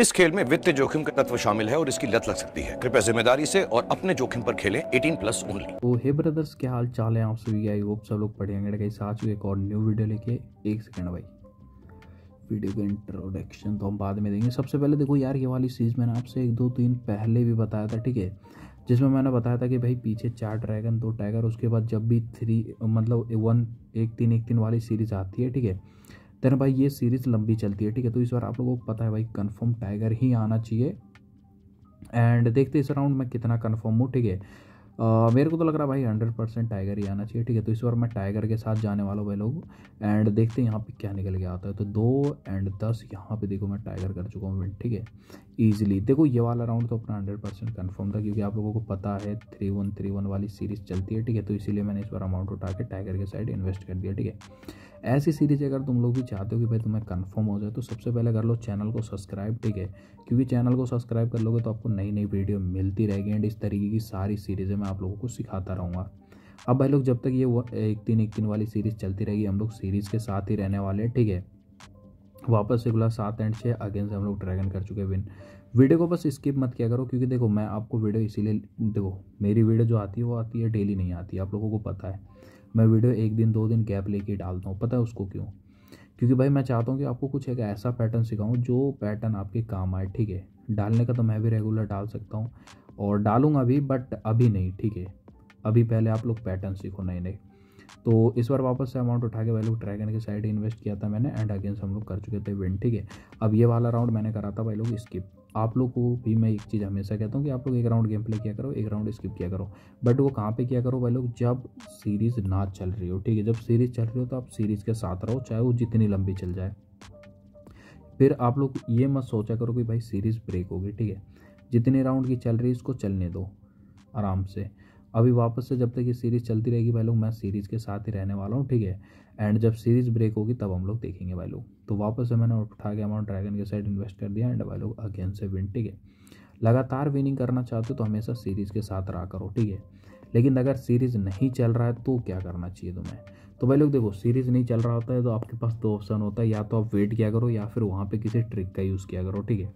इस खेल में वित्तीय जोखिम का तत्व शामिल है और इसकी लत लग सकती है कृपया जिम्मेदारी से और अपने जोखिम पर खेलें 18 प्लस ओनली तो हे ब्रदर्स क्या हाल चाल है आप सभी आई होप सब लोग पढ़ेंगे अंगड़ गाइस एक और न्यू वीडियो लेके एक सेकंड भाई वीडियो का इंट्रोडक्शन तो हम बाद में देंगे सबसे पहले देखो यार ये वाली सीरीज मैंने आपसे एक दो तीन पहले भी बताया था ठीक है जिसमें मैंने बताया था कि भाई पीछे चार ड्रैगन दो टाइगर उसके बाद जब भी थ्री मतलब वन एक तीन एक तीन वाली सीरीज आती है ठीक है देन भाई ये सीरीज़ लंबी चलती है ठीक है तो इस बार आप लोगों को पता है भाई कन्फर्म टाइगर ही आना चाहिए एंड देखते इस राउंड में कितना कन्फर्म हूँ ठीक है Uh, मेरे को तो लग रहा है भाई हंड्रेड परसेंट टाइगर ही आना चाहिए ठीक है तो इस बार मैं टाइगर के साथ जाने वाला हूँ भाई लोग एंड देखते हैं यहाँ पे क्या निकल के आता है तो दो एंड दस यहाँ पे देखो मैं टाइगर कर चुका हूँ ठीक है ईजिली देखो ये वाला राउंड तो अपना हंड्रेड परसेंट कन्फर्म था क्योंकि आप लोगों को पता है थ्री वन थ्री वन वाली सीरीज़ चलती है ठीक है तो इसीलिए मैंने इस बार अमाउंट उठा के टाइगर के साइड इन्वेस्ट कर दिया ठीक है ऐसी सीरीज अगर तुम लोग भी चाहते हो कि भाई तुम्हें कन्फर्म हो जाए तो सबसे पहले कर लो चैनल को सब्सक्राइब ठीक है क्योंकि चैनल को सब्सक्राइब कर लोगे तो आपको नई नई वीडियो मिलती रहेगी एंड इस तरीके की सारी सीरीज़ें मैं आप लोगों को सिखाता रहूँगा अब भाई लोग जब तक ये एक दिन एक दिन वाली सीरीज़ चलती रहेगी हम लोग सीरीज़ के साथ ही रहने वाले हैं ठीक है वापस रेगुलर सात एंड छः अगेंस्ट हम लोग ड्रैगन कर चुके हैं विन वीडियो को बस स्किप मत किया करो क्योंकि देखो मैं आपको वीडियो इसीलिए देखो मेरी वीडियो जो आती है वो आती है डेली नहीं आती आप लोगों को पता है मैं वीडियो एक दिन दो दिन गैप लेके डालता हूँ पता है उसको क्यों क्योंकि भाई मैं चाहता हूँ कि आपको कुछ एक ऐसा पैटर्न सिखाऊँ जो पैटर्न आपके काम आए ठीक है डालने का तो मैं भी रेगुलर डाल सकता हूँ और डालूंगा भी बट अभी नहीं ठीक है अभी पहले आप लोग पैटर्न सीखो नए नए तो इस बार वापस से अमाउंट उठा के वैल्यू ट्रैगन के साइड इन्वेस्ट किया था मैंने एंड अगेंस्ट हम लोग कर चुके थे विन ठीक है अब ये वाला राउंड मैंने करा था भाई लोग स्किप आप लोग को भी मैं एक चीज़ हमेशा कहता हूँ कि आप लोग एक राउंड गेम प्ले किया करो एक राउंड स्किप किया करो बट वो कहाँ पे किया करो भाई लोग जब सीरीज़ ना चल रही हो ठीक है जब सीरीज़ चल रही हो तो आप सीरीज़ के साथ रहो चाहे वो जितनी लंबी चल जाए फिर आप लोग ये मत सोचा करो कि भाई सीरीज़ ब्रेक होगी ठीक है जितने राउंड की चल रही है इसको चलने दो आराम से अभी वापस से जब तक ये सीरीज़ चलती रहेगी भाई लोग मैं सीरीज़ के साथ ही रहने वाला हूँ ठीक है एंड जब सीरीज ब्रेक होगी तब हम लोग देखेंगे भाई लोग तो वापस से मैंने उठा के अमाउंट ड्रैगन के साइड इन्वेस्ट कर दिया एंड भाई लोग अगेन से विन ठीक है लगातार विनिंग करना चाहते हो तो हमेशा सीरीज के साथ रहा करो ठीक है लेकिन अगर सीरीज नहीं चल रहा है तो क्या करना चाहिए तुम्हें तो भाई लोग देखो सीरीज नहीं चल रहा होता है तो आपके पास दो ऑप्शन होता है या तो आप वेट किया करो या फिर वहाँ पर किसी ट्रिक का यूज़ किया करो ठीक है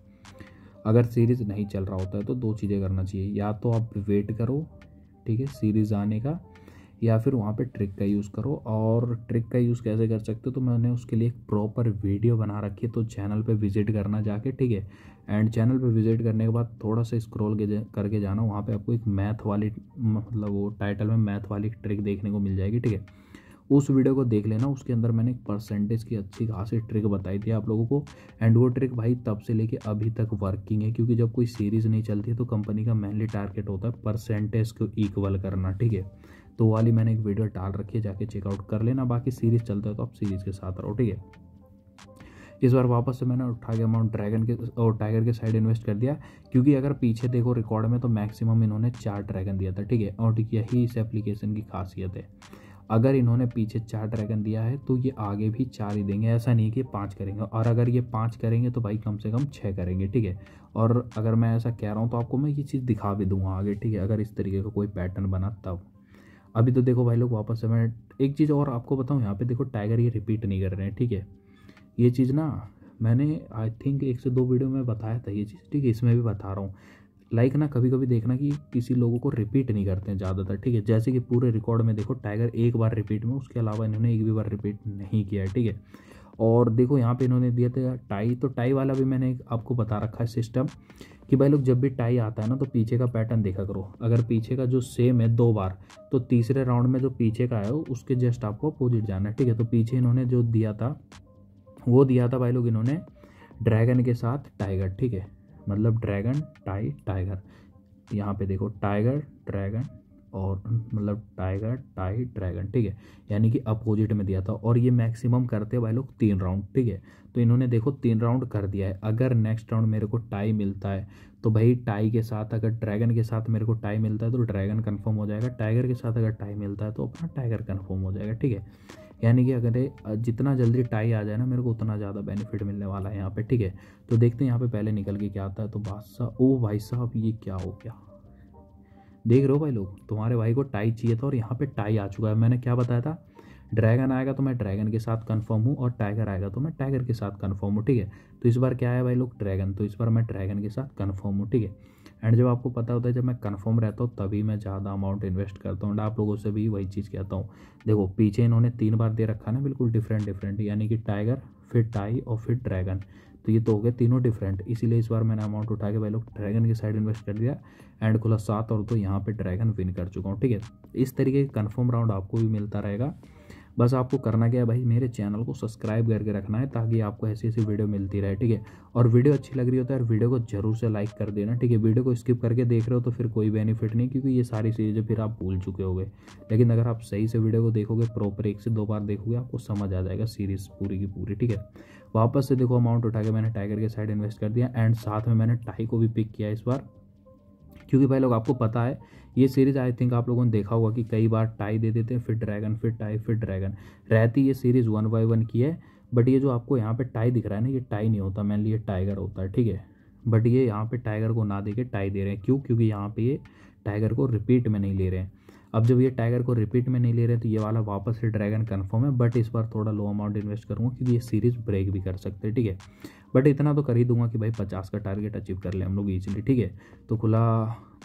अगर सीरीज़ नहीं चल रहा होता है तो दो चीज़ें करना चाहिए या तो आप वेट करो ठीक है सीरीज़ आने का या फिर वहाँ पे ट्रिक का यूज़ करो और ट्रिक का यूज़ कैसे कर सकते हो तो मैंने उसके लिए एक प्रॉपर वीडियो बना रखी है तो चैनल पे विजिट करना जाके ठीक है एंड चैनल पे विजिट करने के बाद थोड़ा सा स्क्रॉल करके जाना वहाँ पे आपको एक मैथ वाली मतलब वो टाइटल में मैथ वाली ट्रिक देखने को मिल जाएगी ठीक है उस वीडियो को देख लेना उसके अंदर मैंने एक परसेंटेज की अच्छी खासी ट्रिक बताई थी आप लोगों को एंड वो ट्रिक भाई तब से लेके अभी तक वर्किंग है क्योंकि जब कोई सीरीज़ नहीं चलती है तो कंपनी का मेनली टारगेट होता है परसेंटेज को इक्वल करना ठीक है तो वाली मैंने एक वीडियो डाल रखी है जाके चेकआउट कर लेना बाकी सीरीज चलता है तो आप सीरीज के साथ रहो ठीक है इस बार वापस से मैंने उठा के अमाउंट ड्रैगन के और टाइगर के साइड इन्वेस्ट कर दिया क्योंकि अगर पीछे देखो रिकॉर्ड में तो मैक्सिमम इन्होंने चार ड्रैगन दिया था ठीक है और यही इस एप्लीकेशन की खासियत है अगर इन्होंने पीछे चार ड्रैगन दिया है तो ये आगे भी चार ही देंगे ऐसा नहीं कि पाँच करेंगे और अगर ये पाँच करेंगे तो भाई कम से कम छः करेंगे ठीक है और अगर मैं ऐसा कह रहा हूँ तो आपको मैं ये चीज़ दिखा भी दूंगा आगे ठीक है अगर इस तरीके का को कोई पैटर्न बना तब अभी तो देखो भाई लोग वापस से मैं एक चीज़ और आपको बताऊँ यहाँ पे देखो टाइगर ये रिपीट नहीं कर रहे हैं ठीक है ये चीज़ ना मैंने आई थिंक एक से दो वीडियो में बताया था ये चीज़ ठीक है इसमें भी बता रहा हूँ लाइक ना कभी कभी देखना कि किसी लोगों को रिपीट नहीं करते हैं ज़्यादातर ठीक है जैसे कि पूरे रिकॉर्ड में देखो टाइगर एक बार रिपीट में उसके अलावा इन्होंने एक भी बार रिपीट नहीं किया है ठीक है और देखो यहाँ पे इन्होंने दिया था टाई तो टाई वाला भी मैंने आपको बता रखा है सिस्टम कि भाई लोग जब भी टाई आता है ना तो पीछे का पैटर्न देखा करो अगर पीछे का जो सेम है दो बार तो तीसरे राउंड में जो पीछे का है उसके जस्ट आपको अपोजिट जाना है ठीक है तो पीछे इन्होंने जो दिया था वो दिया था भाई लोग इन्होंने ड्रैगन के साथ टाइगर ठीक है मतलब ड्रैगन टाई टाइगर यहाँ पे देखो टाइगर ड्रैगन और मतलब टाइगर टाई ड्रैगन ठीक है यानी कि अपोजिट में दिया था और ये मैक्सिमम करते हैं भाई लोग तीन राउंड ठीक है तो इन्होंने देखो तीन राउंड कर दिया है अगर नेक्स्ट राउंड मेरे को टाई मिलता है तो भाई टाई के साथ अगर ड्रैगन के साथ मेरे को टाई मिलता है तो ड्रैगन कन्फर्म हो जाएगा टाइगर के साथ अगर टाई मिलता है तो अपना टाइगर कन्फर्म हो जाएगा ठीक है यानी कि अगर जितना जल्दी टाई आ जाए ना मेरे को उतना ज़्यादा बेनिफिट मिलने वाला है यहाँ पे ठीक है तो देखते हैं यहाँ पे पहले निकल के क्या आता है तो बादशाह ओ भाई साहब ये क्या हो गया देख रहे हो भाई लोग तुम्हारे भाई को टाई चाहिए था और यहाँ पे टाई आ चुका है मैंने क्या बताया था ड्रैगन आएगा तो मैं ड्रैगन के साथ कन्फर्म हूँ और टाइगर आएगा तो मैं टाइगर के साथ कन्फर्म हूँ ठीक है तो इस बार क्या है भाई लोग ड्रैगन तो इस बार मैं ड्रैगन के साथ कन्फर्म हूँ ठीक है एंड जब आपको पता होता है जब मैं कन्फर्म रहता हूँ तभी मैं ज़्यादा अमाउंट इन्वेस्ट करता हूँ एंड आप लोगों से भी वही चीज़ कहता हूँ देखो पीछे इन्होंने तीन बार दे रखा ना बिल्कुल डिफरेंट डिफरेंट यानी कि टाइगर फिर टाई और फिर ड्रैगन तो ये तो हो गए तीनों डिफरेंट इसीलिए इस बार मैंने अमाउंट उठा के भाई लोग ड्रैगन की साइड इन्वेस्ट कर दिया एंड खुला सात और तो यहाँ पे ड्रैगन विन कर चुका हूँ ठीक है इस तरीके का कन्फर्म राउंड आपको भी मिलता रहेगा बस आपको करना क्या है भाई मेरे चैनल को सब्सक्राइब करके रखना है ताकि आपको ऐसी ऐसी वीडियो मिलती रहे ठीक है और वीडियो अच्छी लग रही हो तो यार वीडियो को जरूर से लाइक कर देना ठीक है वीडियो को स्किप करके देख रहे हो तो फिर कोई बेनिफिट नहीं क्योंकि ये सारी चीज़ें फिर आप भूल चुके होगे लेकिन अगर आप सही से वीडियो को देखोगे प्रॉपर एक से दो बार देखोगे आपको समझ आ जाएगा सीरीज़ पूरी की पूरी ठीक है वापस से देखो अमाउंट उठा के मैंने टाइगर के साइड इन्वेस्ट कर दिया एंड साथ में मैंने टाई को भी पिक किया इस बार क्योंकि भाई लोग आपको पता है ये सीरीज़ आई थिंक आप लोगों ने देखा होगा कि कई बार टाई दे देते हैं फिर ड्रैगन फिर टाई फिर ड्रैगन रहती ये सीरीज़ वन बाई वन की है बट ये जो आपको यहाँ पे टाई दिख रहा है ना ये टाई नहीं होता मेनली ये टाइगर होता है ठीक है बट ये यहाँ पे टाइगर को ना दे के टाई दे रहे हैं क्यों क्योंकि यहाँ पे ये टाइगर को रिपीट में नहीं ले रहे हैं अब जब ये टाइगर को रिपीट में नहीं ले रहे तो ये वाला वापस से ड्रैगन कन्फर्म है बट इस बार थोड़ा लो अमाउंट इन्वेस्ट करूँगा क्योंकि ये सीरीज ब्रेक भी कर सकते हैं ठीक है बट इतना तो कर ही दूंगा कि भाई पचास का टारगेट अचीव कर ले हम लोग ईजिली ठीक है तो खुला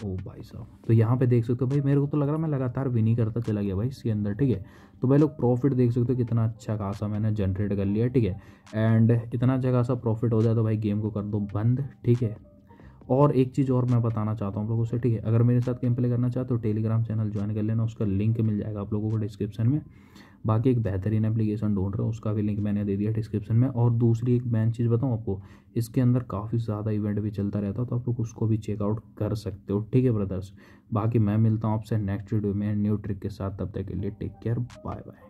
ओ भाई साहब तो यहाँ पे देख सकते हो भाई मेरे को तो लग रहा मैं लगातार विन ही करता चला गया भाई इसके अंदर ठीक है तो भाई लोग प्रॉफिट देख सकते हो कितना अच्छा खासा मैंने जनरेट कर लिया ठीक है एंड इतना अच्छा खासा प्रॉफिट हो जाए तो भाई गेम को कर दो बंद ठीक है और एक चीज़ और मैं बताना चाहता हूँ आप लोगों से ठीक है अगर मेरे साथ गेम प्ले करना चाहते हो टेलीग्राम चैनल ज्वाइन कर लेना उसका लिंक मिल जाएगा आप लोगों को डिस्क्रिप्शन में बाकी एक बेहतरीन एप्लीकेशन ढूंढ रहा हूँ उसका भी लिंक मैंने दे दिया डिस्क्रिप्शन में और दूसरी एक मैन चीज़ बताऊँ आपको इसके अंदर काफ़ी ज़्यादा इवेंट भी चलता रहता है तो आप लोग उसको भी चेकआउट कर सकते हो ठीक है ब्रदर्स बाकी मैं मिलता हूँ आपसे नेक्स्ट वीडियो में न्यू ट्रिक के साथ तब तक के लिए टेक केयर बाय बाय